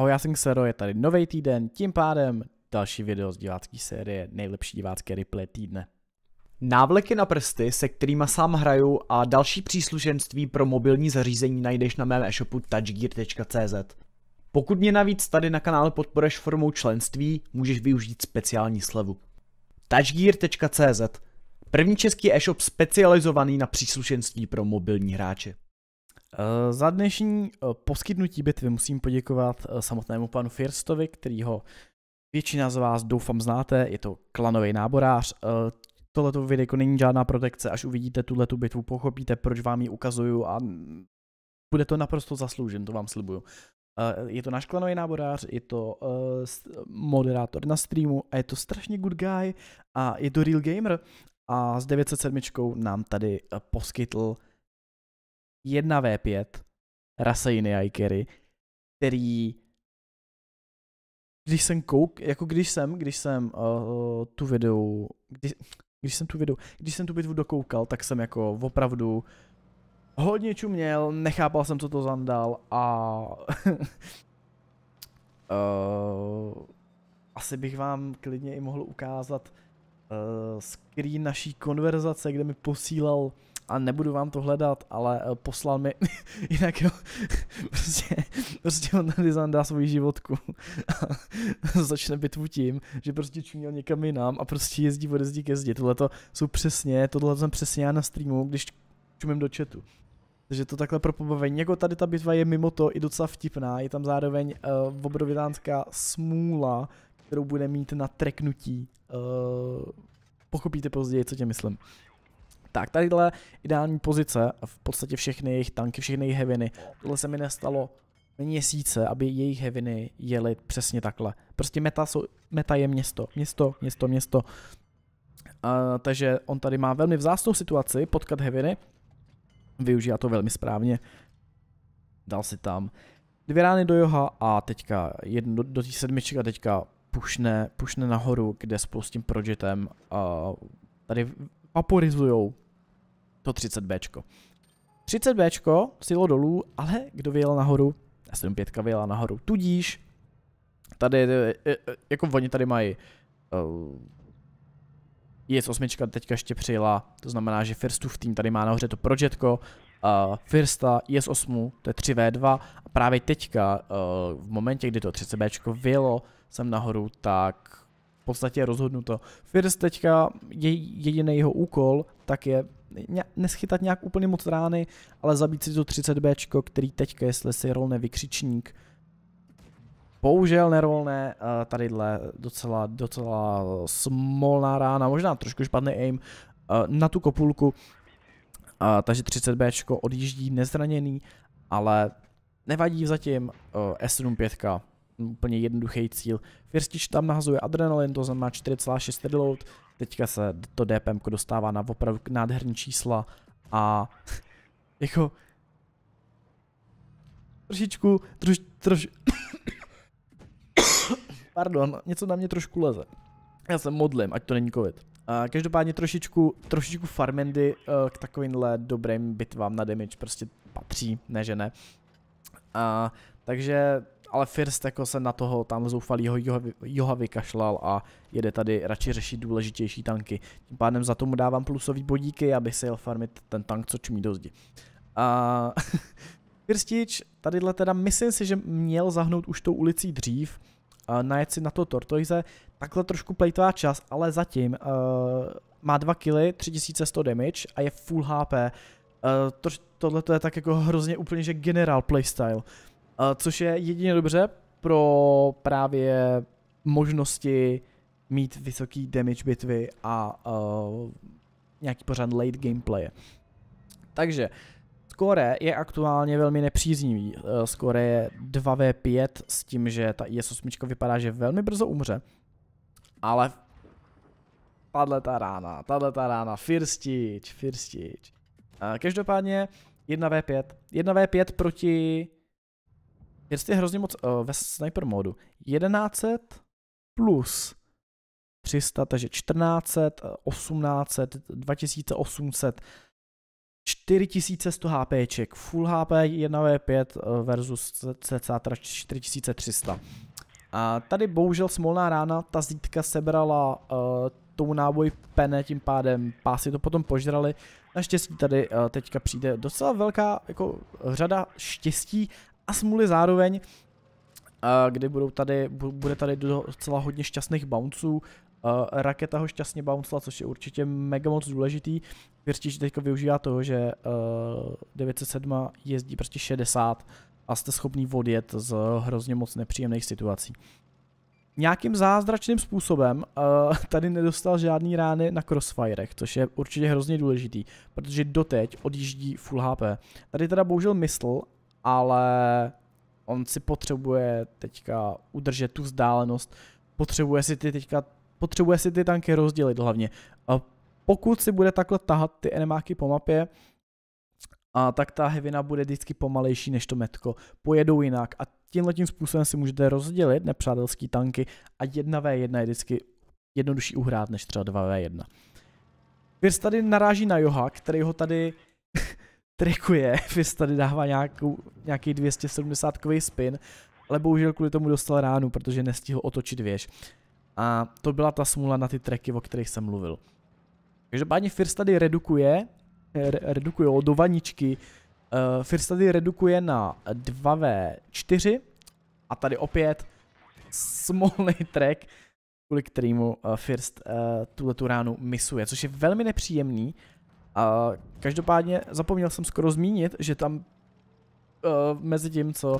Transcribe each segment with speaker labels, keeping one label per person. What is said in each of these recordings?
Speaker 1: Ahoj, já jsem Xero, je tady nový týden, tím pádem další video z divácké série Nejlepší divácké replay týdne. Návleky na prsty, se kterými sám hraju a další příslušenství pro mobilní zařízení najdeš na mém e-shopu touchgear.cz. Pokud mě navíc tady na kanále podporeš formou členství, můžeš využít speciální slevu. touchgear.cz První český e-shop specializovaný na příslušenství pro mobilní hráče. Eh, za dnešní eh, poskytnutí bitvy musím poděkovat eh, samotnému panu Firstovi, kterýho většina z vás doufám znáte, je to klanový náborář. Tohleto video není žádná protekce, až uvidíte tuhle bitvu, pochopíte, proč vám ji ukazuju a bude to naprosto zasloužen, to vám slibuju. Je to náš klanový náborář, je to moderátor na streamu a je to strašně good guy a je to real gamer a s 907 nám tady poskytl 1v5 Raseiny Aikery, který když jsem kouk, jako když jsem, když jsem uh, tu videu, když, když jsem tu videu, když jsem tu bitvu dokoukal, tak jsem jako opravdu hodně čuměl, nechápal jsem, co to zandal a uh, asi bych vám klidně i mohl ukázat uh, screen naší konverzace, kde mi posílal a nebudu vám to hledat, ale eh, poslal mi, jinak jo, prostě, prostě on tady dá svoji životku a začne bitvu tím, že prostě čuměl někam jinam a prostě jezdí ode zdi ke zdi. Tohle to jsou přesně, tohle jsem přesně já na streamu, když čumím do chatu. Takže to takhle pro pobavení. Jako tady ta bitva je mimo to i docela vtipná, je tam zároveň uh, eh, obrovitánská smůla, kterou bude mít na treknutí. Uh, pochopíte později, co tě myslím. Tak tadyhle ideální pozice, v podstatě všechny jejich tanky, všechny jejich heviny. Tohle se mi nestalo měsíce, aby jejich heviny jeli přesně takhle. Prostě meta, jsou, meta je město, město, město, město. Uh, takže on tady má velmi vzácnou situaci potkat heviny, využívá to velmi správně. Dal si tam dvě rány do joha a teďka jedno do, do těch sedmiček a teďka pušne, pušne nahoru, kde spolu s tím projetem uh, tady vaporizujou to 30B. 30B silo dolů, ale kdo vyjel nahoru? Já jsem pětka vyjela nahoru. Tudíž tady, eh, eh, eh, jako oni tady mají uh, IS-8 teďka ještě přijela, to znamená, že v tým tady má nahoře to Projetko, uh, Firsta, IS-8, to je 3v2 a právě teďka, uh, v momentě, kdy to 30b vyjelo sem nahoru, tak podstatě rozhodnuto. First teďka je jediný jeho úkol, tak je neschytat nějak úplně moc rány, ale zabít si to 30B, který teďka, jestli si rolne vykřičník, Použel nerolné eh, tadyhle docela, docela smolná rána, možná trošku špatný aim eh, na tu kopulku, eh, takže 30B odjíždí nezraněný, ale nevadí zatím s 75 úplně jednoduchý cíl. Firstič tam nahazuje adrenalin, to znamená 4,6 reload, teďka se to DPM dostává na opravdu nádherný čísla a jako trošičku, troš, troš, pardon, něco na mě trošku leze. Já se modlím, ať to není covid. Uh, každopádně trošičku, trošičku farmendy uh, eh, k takovýmhle dobrým bitvám na damage prostě patří, ne že ne. Uh, takže ale First jako se na toho tam zoufalýho Joha, Joha vykašlal a jede tady radši řešit důležitější tanky. Tím pádem za tomu dávám plusový bodíky, aby se jel farmit ten tank, co čumí do zdi. A Firstič, tadyhle teda myslím si, že měl zahnout už tou ulicí dřív, uh, najet si na to Tortoise, takhle trošku plejtová čas, ale zatím uh, má 2 kily, 3100 damage a je full HP. Uh, eh, to, tohle je tak jako hrozně úplně, že generál playstyle. Eh, což je jedině dobře pro právě možnosti mít vysoký damage bitvy a uh, nějaký pořád late gameplay. Takže Skore je aktuálně velmi nepříznivý. Eh, Skore je 2v5 s tím, že ta IS-8 vypadá, že velmi brzo umře. Ale padle ta rána, padle ta rána, firstič, firstič. Každopádně 1v5. 1v5 proti Jestli je hrozně moc uh, ve sniper modu. 1100 plus 300, takže 1400, 1800, 2800, 4100 HPček, full HP 1v5 eh, versus cca 4300. A tady bohužel smolná rána, ta zítka sebrala uh, tou náboj pene, tím pádem pásy to potom požrali. Naštěstí tady uh, teďka přijde docela velká jako řada štěstí a smůly zároveň, eh, kdy budou tady, bude tady docela hodně šťastných bounců, Uh, raketa ho šťastně bouncela, což je určitě mega moc důležitý. Věřte, že teďka využívá toho, že uh, eh, 907 jezdí prostě 60 a jste schopný odjet z hrozně moc nepříjemných situací. Nějakým zázračným způsobem uh, tady nedostal žádný rány na crossfirech, což je určitě hrozně důležitý, protože doteď odjíždí full HP. Tady teda bohužel mysl ale on si potřebuje teďka udržet tu vzdálenost, potřebuje si ty teďka, potřebuje si ty tanky rozdělit hlavně. A pokud si bude takhle tahat ty enemáky po mapě, a tak ta hevina bude vždycky pomalejší než to metko. Pojedou jinak a tímhle tím způsobem si můžete rozdělit nepřátelský tanky a 1v1 je vždycky jednodušší uhrát než třeba 2v1. Virs tady naráží na Joha, který ho tady trikuje, Fist tady dává nějakou, nějaký 270 kový spin, ale bohužel kvůli tomu dostal ránu, protože nestihl otočit věž. A to byla ta smůla na ty treky, o kterých jsem mluvil. Každopádně First tady redukuje, re, redukuje do vaničky, uh, First tady redukuje na 2v4 a tady opět smolný trek, kvůli kterému eh, First uh, tuhle tu ránu misuje, což je velmi nepříjemný, a každopádně zapomněl jsem skoro zmínit, že tam uh, mezi tím, co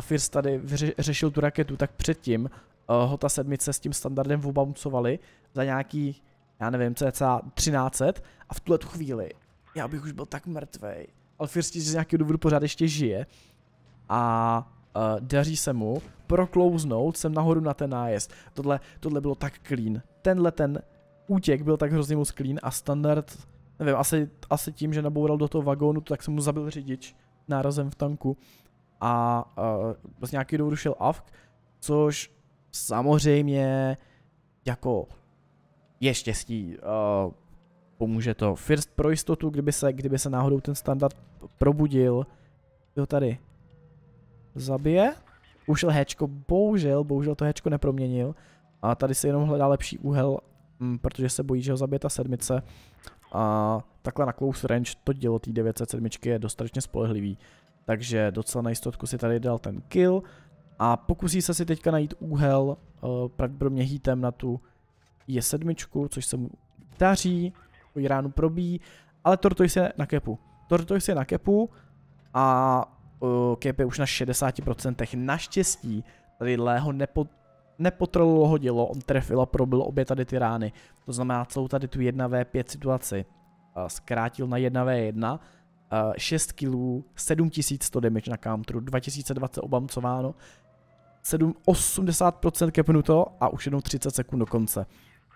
Speaker 1: First tady vyře- řešil tu raketu, tak předtím uh, eh, ho ta sedmice s tím standardem vobouncovali za nějaký, já nevím, cca 1300 a v tuhle tu chvíli já bych už byl tak mrtvej. Ale First z nějakého důvodu pořád ještě žije a uh, daří se mu proklouznout sem nahoru na ten nájezd. Tohle, tohle bylo tak clean. Tenhle ten útěk byl tak hrozně moc clean a standard nevím, asi, asi tím, že naboural do toho vagónu, tak jsem mu zabil řidič nárazem v tanku a uh, z nějaký důvodu šel AFK, což samozřejmě jako je štěstí, uh, pomůže to. First pro jistotu, kdyby se, kdyby se náhodou ten standard probudil, jo tady zabije, ušel hečko, bohužel, bohužel to hečko neproměnil a tady se jenom hledá lepší úhel, m, mm, protože se bojí, že ho zabije ta sedmice a takhle na close range to dělo té 907 je dostatečně spolehlivý. Takže docela na jistotku si tady dal ten kill a pokusí se si teďka najít úhel uh, pravděpodobně hítem na tu je 7 což se mu daří, takový ránu probíjí, ale Tortoise se na kepu. Tortoise se na kepu a uh, eh, kep je už na 60%. Naštěstí tady Lého nepo, nepotrlilo ho dělo, on trefil a probil obě tady ty rány. To znamená celou tady tu 1v5 situaci zkrátil na 1v1, 6 kg, 7100 damage na counteru, 2020 obamcováno, 7, 80% kepnuto a už jenom 30 sekund do konce.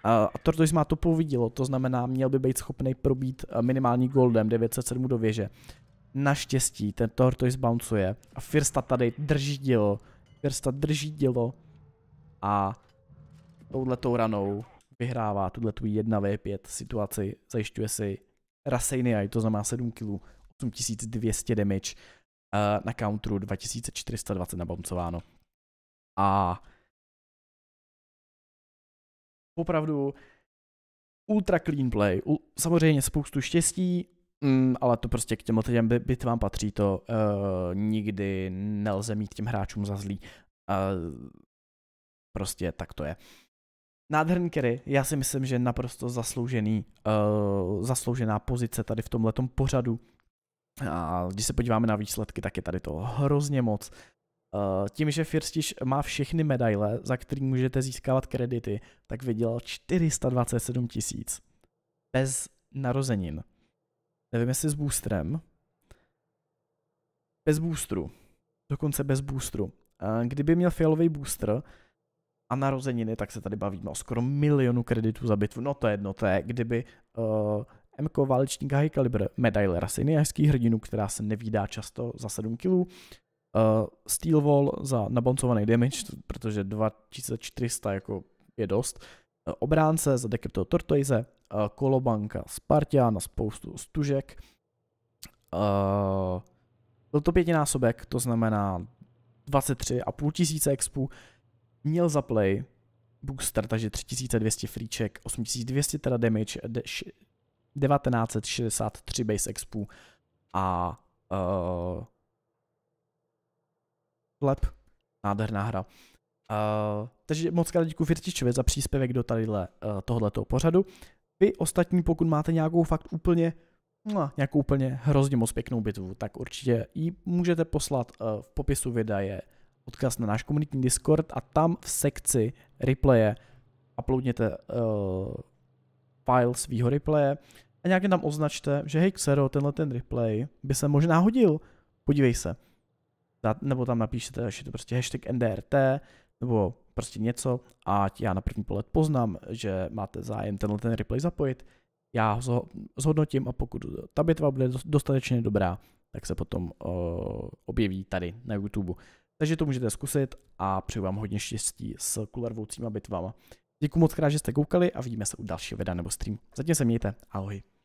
Speaker 1: A to, má to povidilo, to znamená, měl by být schopný probít eh, minimální goldem 907 do věže. Naštěstí ten Tortoise bouncuje a Firsta tady drží dělo. Firsta drží dělo a touhletou ranou vyhrává tuhletu tu 1v5 situaci, zajišťuje si rasejny je to znamená 7 kg, 8200 damage, eh, na countru 2420 nabomcováno. A opravdu ultra clean play, samozřejmě spoustu štěstí, mm, ale to prostě k těm těm bitvám patří, to uh, nikdy nelze mít těm hráčům za zlý. Uh, Prostě tak to je. Nádherný Kerry, já si myslím, že naprosto zasloužený, uh, zasloužená pozice tady v tomhle pořadu. A když se podíváme na výsledky, tak je tady to hrozně moc. Uh, tím, že Firstiš má všechny medaile, za který můžete získávat kredity, tak vydělal 427 tisíc. Bez narozenin. Nevím, jestli s boostrem. Bez boostru. Dokonce bez boostru. Uh, eh, kdyby měl fialový booster, a narozeniny, tak se tady bavíme o skoro milionu kreditů za bitvu. No to je jedno, to je, kdyby uh, eh, MK válečník High Caliber, medaile rasy hrdinu, která se nevídá často za 7 kg, uh, Steel Wall za naboncovaný damage, protože 2400 jako je dost, uh, obránce za Decapto Tortoise, uh, kolobanka na spoustu stužek, uh, byl to pětinásobek, to znamená 23,5 tisíce expů, měl za play booster, takže 3200 flíček, 8200 teda damage, 1963 base expu a uh, lep, nádherná hra. Uh, takže moc krát děkuji Firtičovi za příspěvek do tadyhle, uh, tohoto pořadu. Vy ostatní, pokud máte nějakou fakt úplně no, nějakou úplně hrozně moc pěknou bitvu, tak určitě ji můžete poslat uh, v popisu videa je odkaz na náš komunitní Discord a tam v sekci replaye uploadněte uh, file svýho replaye a nějak tam označte, že hej Xero, tenhle ten replay by se možná hodil, podívej se. Nebo tam napíšete, že je to prostě hashtag NDRT, nebo prostě něco, ať já na první pohled poznám, že máte zájem tenhle ten replay zapojit, já ho zhodnotím a pokud ta bitva bude dostatečně dobrá, tak se potom uh, objeví tady na YouTube. Takže to můžete zkusit a přeju vám hodně štěstí s kulervoucíma bitvama. Děkuji moc krát, že jste koukali a vidíme se u dalšího videa nebo streamu. Zatím se mějte, ahoj.